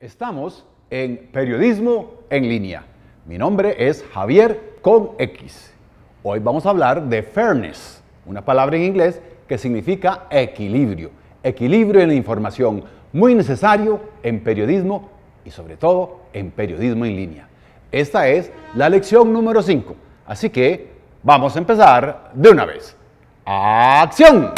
Estamos en Periodismo en Línea. Mi nombre es Javier con X. Hoy vamos a hablar de fairness, una palabra en inglés que significa equilibrio. Equilibrio en la información, muy necesario en periodismo y sobre todo en periodismo en línea. Esta es la lección número 5, así que vamos a empezar de una vez. ¡Acción!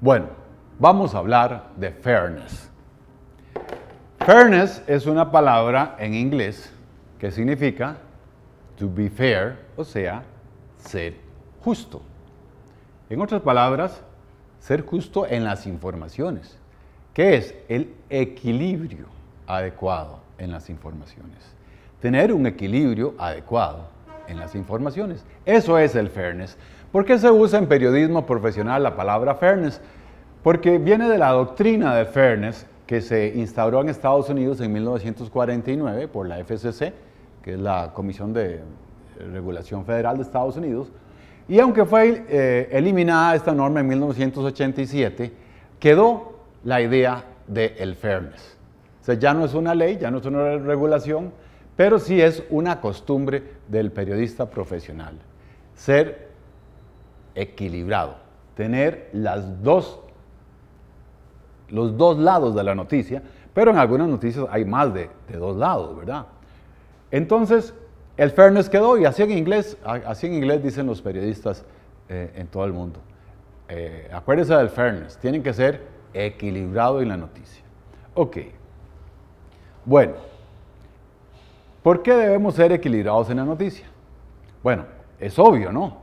Bueno, vamos a hablar de fairness. Fairness es una palabra en inglés que significa to be fair, o sea, ser justo. En otras palabras, ser justo en las informaciones, que es el equilibrio adecuado en las informaciones. Tener un equilibrio adecuado en las informaciones. Eso es el fairness. ¿Por qué se usa en periodismo profesional la palabra fairness? Porque viene de la doctrina de fairness que se instauró en Estados Unidos en 1949 por la FCC, que es la Comisión de eh, Regulación Federal de Estados Unidos, y aunque fue eh, eliminada esta norma en 1987, quedó la idea del el fairness. O sea, ya no es una ley, ya no es una regulación, pero sí es una costumbre del periodista profesional. Ser equilibrado, tener las dos los dos lados de la noticia, pero en algunas noticias hay más de, dos lados, ¿verdad? Entonces, el fairness quedó y así en inglés, así en inglés dicen los periodistas eh, en todo el mundo. Eh, acuérdense del fairness, tienen que ser equilibrado en la noticia. Ok. Bueno, ¿por qué debemos ser equilibrados en la noticia? Bueno, es obvio, ¿no?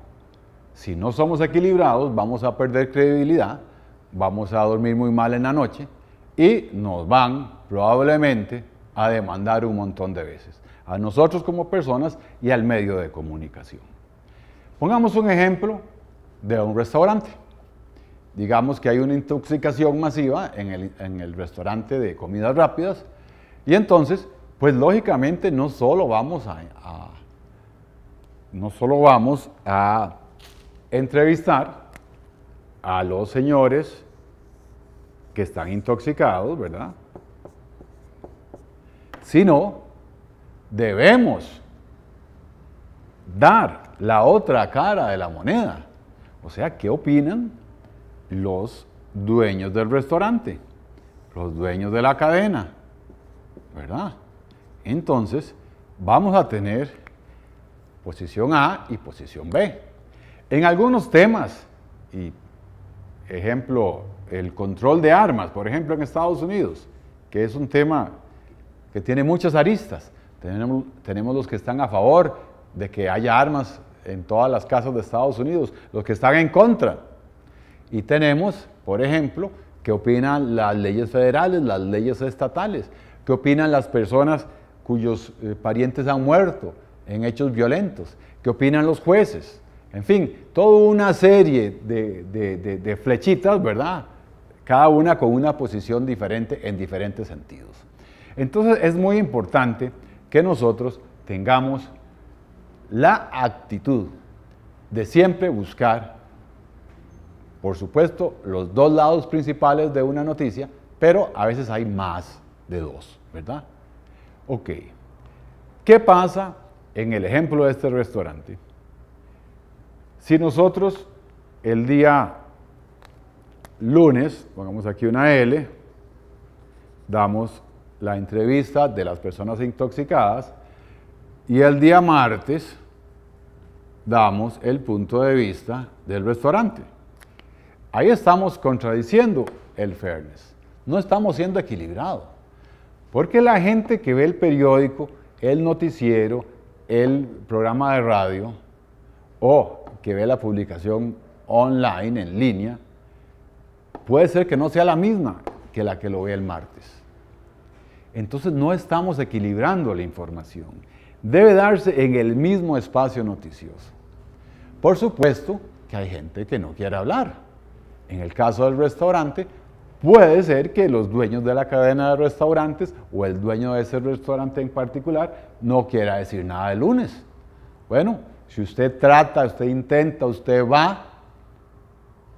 Si no somos equilibrados, vamos a perder credibilidad vamos a dormir muy mal en la noche y nos van probablemente a demandar un montón de veces, a nosotros como personas y al medio de comunicación. Pongamos un ejemplo de un restaurante. Digamos que hay una intoxicación masiva en el, restaurante de comidas rápidas y entonces, pues lógicamente no solo vamos a, no solo vamos a entrevistar a los señores que están intoxicados, ¿verdad? Sino debemos dar la otra cara de la moneda. O sea, ¿qué opinan los dueños del restaurante? Los dueños de la cadena, ¿verdad? Entonces, vamos a tener posición A y posición B. En algunos temas, y ejemplo, el control de armas, por ejemplo, en Estados Unidos, que es un tema que tiene muchas aristas. Tenemos, tenemos los que están a favor de que haya armas en todas las casas de Estados Unidos, los que están en contra. Y tenemos, por ejemplo, qué opinan las leyes federales, las leyes estatales, qué opinan las personas cuyos eh, parientes han muerto en hechos violentos, qué opinan los jueces. En fin, toda una serie de, flechitas, ¿verdad? Cada una con una posición diferente en diferentes sentidos. Entonces es muy importante que nosotros tengamos la actitud de siempre buscar, por supuesto, los dos lados principales de una noticia, pero a veces hay más de dos, ¿verdad? Ok. ¿Qué pasa en el ejemplo de este restaurante? Si nosotros el día lunes, pongamos aquí una L, damos la entrevista de las personas intoxicadas y el día martes damos el punto de vista del restaurante. Ahí estamos contradiciendo el fairness. No estamos siendo equilibrados. Porque la gente que ve el periódico, el noticiero, el programa de radio o que ve la publicación online, en línea, puede ser que no sea la misma que la que lo ve el martes. Entonces no estamos equilibrando la información. Debe darse en el mismo espacio noticioso. Por supuesto que hay gente que no quiere hablar. En el caso del restaurante, puede ser que los dueños de la cadena de restaurantes o el dueño de ese restaurante en particular no quiera decir nada el lunes. Bueno, si usted trata, usted intenta, usted va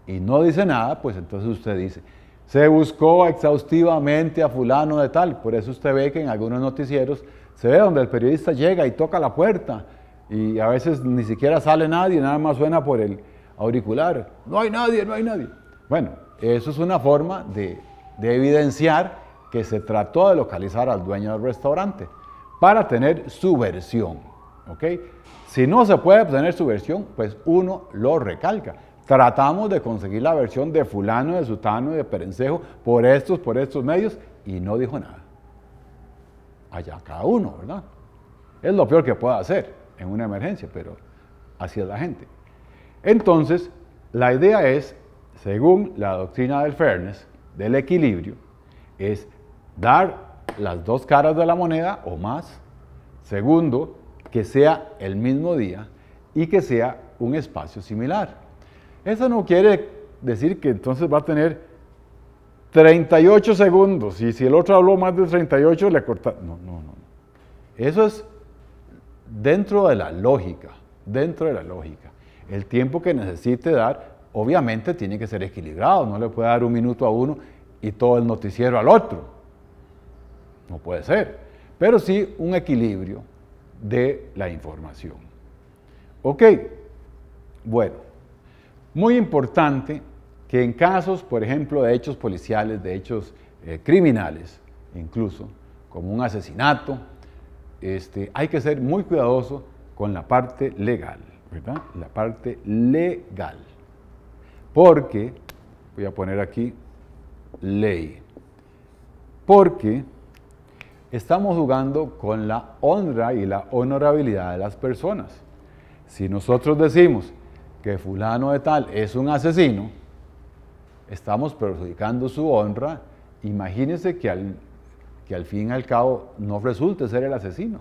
y no dice nada, pues entonces usted dice, se buscó exhaustivamente a fulano de tal. Por eso usted ve que en algunos noticieros se ve donde el periodista llega y toca la puerta y a veces ni siquiera sale nadie, nada más suena por el auricular. No hay nadie, no hay nadie. Bueno, eso es una forma de, de evidenciar que se trató de localizar al dueño del restaurante para tener su versión. ¿ok? Si no se puede obtener su versión, pues uno lo recalca. Tratamos de conseguir la versión de fulano, de sutano, de perencejo, por estos, por estos medios, y no dijo nada. Allá cada uno, ¿verdad? Es lo peor que puede hacer en una emergencia, pero así es la gente. Entonces, la idea es, según la doctrina del fairness, del equilibrio, es dar las dos caras de la moneda o más. Segundo, que sea el mismo día y que sea un espacio similar. Eso no quiere decir que entonces va a tener 38 segundos y si el otro habló más de 38 le corta. No, no, no. Eso es dentro de la lógica, dentro de la lógica. El tiempo que necesite dar, obviamente tiene que ser equilibrado, no le puede dar un minuto a uno y todo el noticiero al otro. No puede ser. Pero sí un equilibrio de la información. Ok, bueno, muy importante que en casos, por ejemplo, de hechos policiales, de hechos eh, criminales, incluso, como un asesinato, este, hay que ser muy cuidadoso con la parte legal, ¿verdad? La parte legal. Porque, voy a poner aquí ley, porque estamos jugando con la honra y la honorabilidad de las personas. Si nosotros decimos que fulano de tal es un asesino, estamos perjudicando su honra. Imagínense que al, que al fin y al cabo no resulte ser el asesino.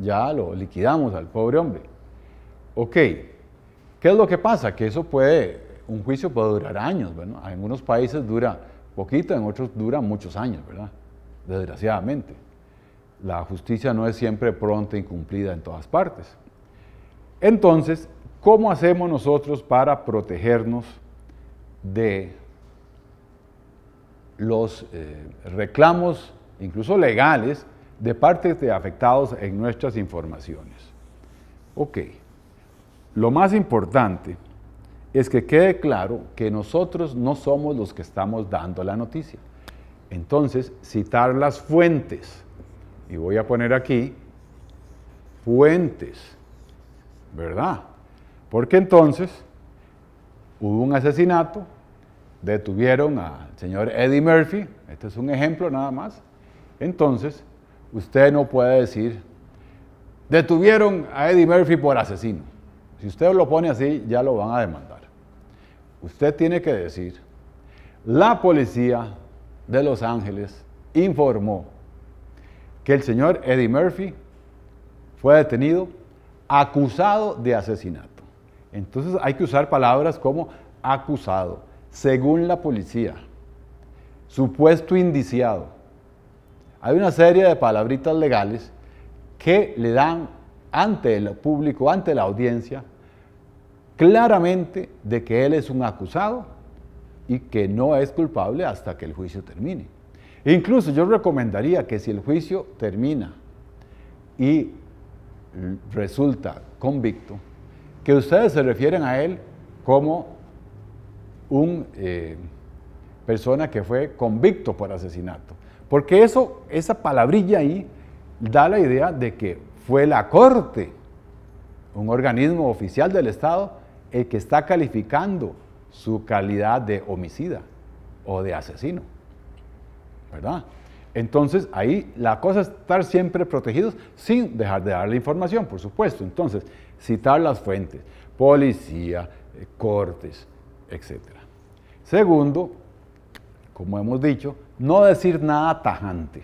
Ya lo liquidamos al pobre hombre. Ok, ¿qué es lo que pasa? Que eso puede, un juicio puede durar años, bueno, en algunos países dura poquito, en otros dura muchos años, ¿verdad? Desgraciadamente la justicia no es siempre pronta y cumplida en todas partes. Entonces, ¿cómo hacemos nosotros para protegernos de los eh, reclamos, incluso legales, de partes de afectados en nuestras informaciones? Ok, lo más importante es que quede claro que nosotros no somos los que estamos dando la noticia. Entonces, citar las fuentes y voy a poner aquí fuentes, ¿verdad? Porque entonces hubo un asesinato, detuvieron al señor Eddie Murphy, este es un ejemplo nada más, entonces usted no puede decir, detuvieron a Eddie Murphy por asesino. Si usted lo pone así, ya lo van a demandar. Usted tiene que decir, la policía de Los Ángeles informó que el señor Eddie Murphy fue detenido acusado de asesinato. Entonces hay que usar palabras como acusado, según la policía, supuesto indiciado. Hay una serie de palabritas legales que le dan ante el público, ante la audiencia, claramente de que él es un acusado y que no es culpable hasta que el juicio termine. E incluso yo recomendaría que si el juicio termina y resulta convicto, que ustedes se refieren a él como un eh, persona que fue convicto por asesinato. Porque eso, esa palabrilla ahí da la idea de que fue la Corte, un organismo oficial del Estado, el que está calificando su calidad de homicida o de asesino. ¿verdad? Entonces ahí la cosa es estar siempre protegidos sin dejar de dar la información, por supuesto. Entonces, citar las fuentes, policía, eh, cortes, etc. Segundo, como hemos dicho, no decir nada tajante.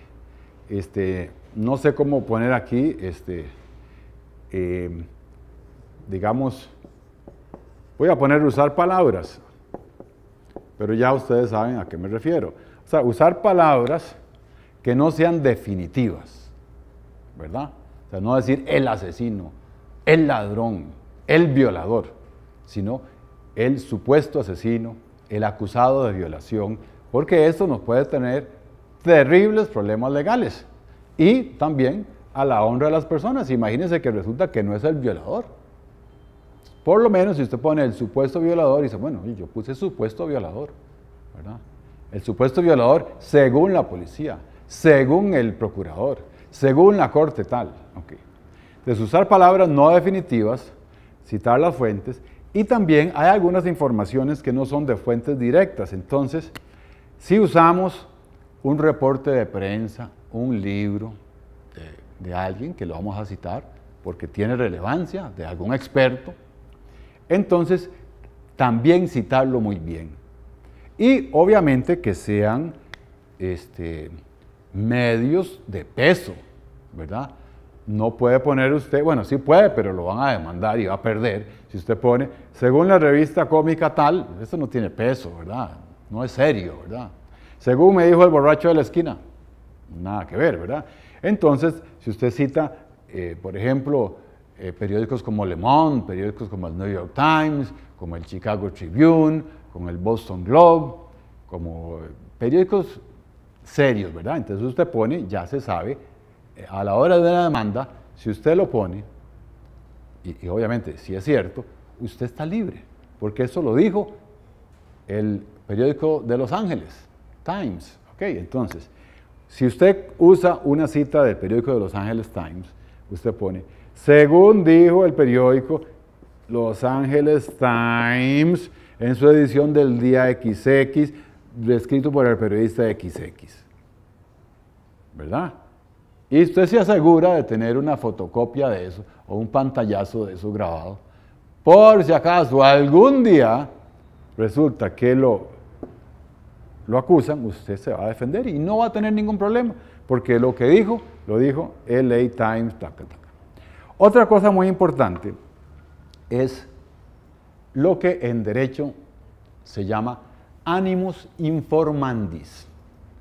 Este, no sé cómo poner aquí, este, eh, digamos, voy a poner usar palabras, pero ya ustedes saben a qué me refiero o sea, usar palabras que no sean definitivas, ¿verdad? O sea, no decir el asesino, el ladrón, el violador, sino el supuesto asesino, el acusado de violación, porque esto nos puede tener terribles problemas legales y también a la honra de las personas. Imagínense que resulta que no es el violador. Por lo menos si usted pone el supuesto violador y dice, bueno, yo puse supuesto violador, ¿verdad? el supuesto violador según la policía, según el procurador, según la corte tal. Okay. Entonces usar palabras no definitivas, citar las fuentes y también hay algunas informaciones que no son de fuentes directas. Entonces, si usamos un reporte de prensa, un libro de alguien que lo vamos a citar porque tiene relevancia, de algún experto, entonces también citarlo muy bien y obviamente que sean este, medios de peso, ¿verdad? No puede poner usted, bueno, sí puede, pero lo van a demandar y va a perder. Si usted pone, según la revista cómica tal, eso no tiene peso, ¿verdad? No es serio, ¿verdad? Según me dijo el borracho de la esquina, nada que ver, ¿verdad? Entonces, si usted cita, eh, por ejemplo, eh, periódicos como Le Monde, periódicos como el New York Times, como el Chicago Tribune, con el Boston Globe, como eh, periódicos serios, ¿verdad? Entonces usted pone, ya se sabe, eh, a la hora de la demanda, si usted lo pone, y, y obviamente si es cierto, usted está libre, porque eso lo dijo el periódico de Los Ángeles, Times, ¿ok? Entonces, si usted usa una cita del periódico de Los Ángeles Times, usted pone, según dijo el periódico Los Ángeles Times, en su edición del día XX, escrito por el periodista XX. ¿Verdad? Y usted se asegura de tener una fotocopia de eso o un pantallazo de eso grabado, por si acaso algún día resulta que lo, lo acusan, usted se va a defender y no va a tener ningún problema, porque lo que dijo, lo dijo el LA Times. Otra cosa muy importante es lo que en derecho se llama animus informandis,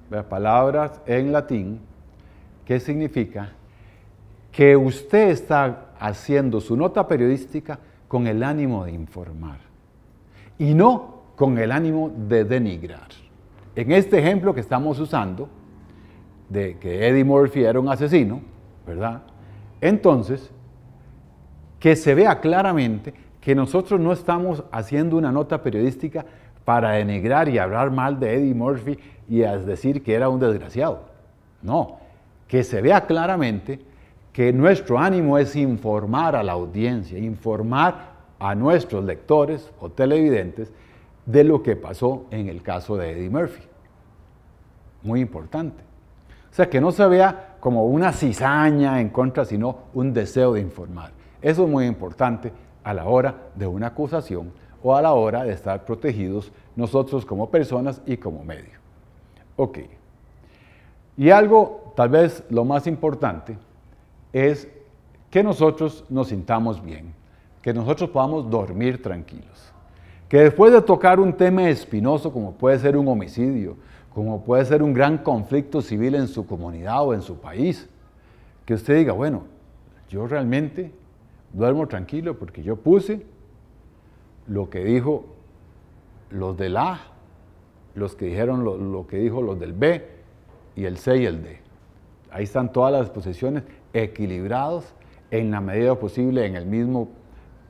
las palabras en latín que significa que usted está haciendo su nota periodística con el ánimo de informar y no con el ánimo de denigrar. En este ejemplo que estamos usando, de que Eddie Murphy era un asesino, ¿verdad? Entonces, que se vea claramente que nosotros no estamos haciendo una nota periodística para denigrar y hablar mal de Eddie Murphy y decir que era un desgraciado. No, que se vea claramente que nuestro ánimo es informar a la audiencia, informar a nuestros lectores o televidentes de lo que pasó en el caso de Eddie Murphy. Muy importante. O sea, que no se vea como una cizaña en contra, sino un deseo de informar. Eso es muy importante a la hora de una acusación o a la hora de estar protegidos nosotros como personas y como medio. Ok. Y algo tal vez lo más importante es que nosotros nos sintamos bien, que nosotros podamos dormir tranquilos, que después de tocar un tema espinoso como puede ser un homicidio, como puede ser un gran conflicto civil en su comunidad o en su país, que usted diga, bueno, yo realmente duermo tranquilo porque yo puse lo que dijo los del A, los que dijeron lo, que dijo los del B y el C y el D. Ahí están todas las posiciones equilibrados en la medida posible en el mismo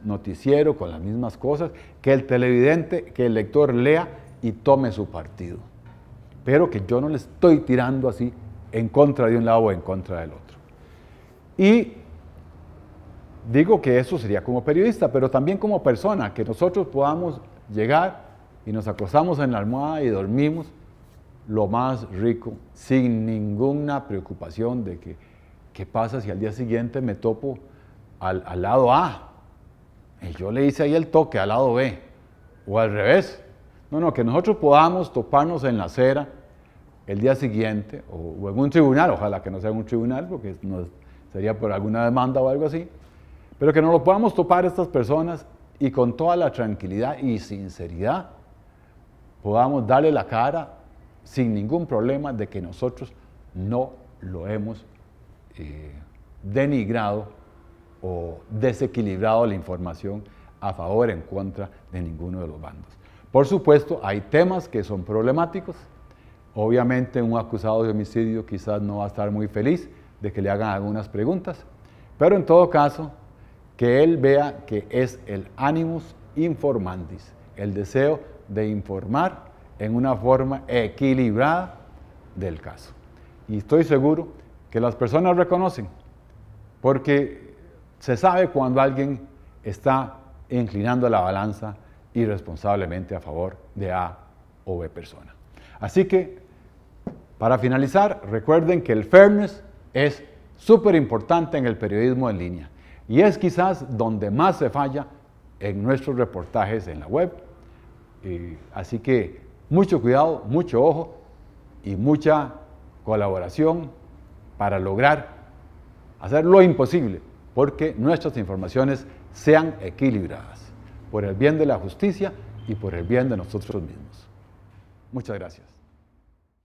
noticiero, con las mismas cosas, que el televidente, que el lector lea y tome su partido. Pero que yo no le estoy tirando así en contra de un lado o en contra del otro. Y digo que eso sería como periodista, pero también como persona, que nosotros podamos llegar y nos acostamos en la almohada y dormimos lo más rico, sin ninguna preocupación de que, qué pasa si al día siguiente me topo al, lado A. Y yo le hice ahí el toque al lado B, o al revés. No, no, que nosotros podamos toparnos en la acera el día siguiente, o, en un tribunal, ojalá que no sea en un tribunal, porque nos, sería por alguna demanda o algo así, pero que no lo podamos topar estas personas y con toda la tranquilidad y sinceridad podamos darle la cara sin ningún problema de que nosotros no lo hemos eh, denigrado o desequilibrado la información a favor o en contra de ninguno de los bandos. Por supuesto, hay temas que son problemáticos. Obviamente, un acusado de homicidio quizás no va a estar muy feliz de que le hagan algunas preguntas, pero en todo caso, que él vea que es el animus informantis, el deseo de informar en una forma equilibrada del caso. Y estoy seguro que las personas reconocen, porque se sabe cuando alguien está inclinando la balanza irresponsablemente a favor de A o B persona. Así que, para finalizar, recuerden que el fairness es súper importante en el periodismo en línea. Y es quizás donde más se falla en nuestros reportajes en la web. así que mucho cuidado, mucho ojo y mucha colaboración para lograr hacer lo imposible porque nuestras informaciones sean equilibradas por el bien de la justicia y por el bien de nosotros mismos. Muchas gracias.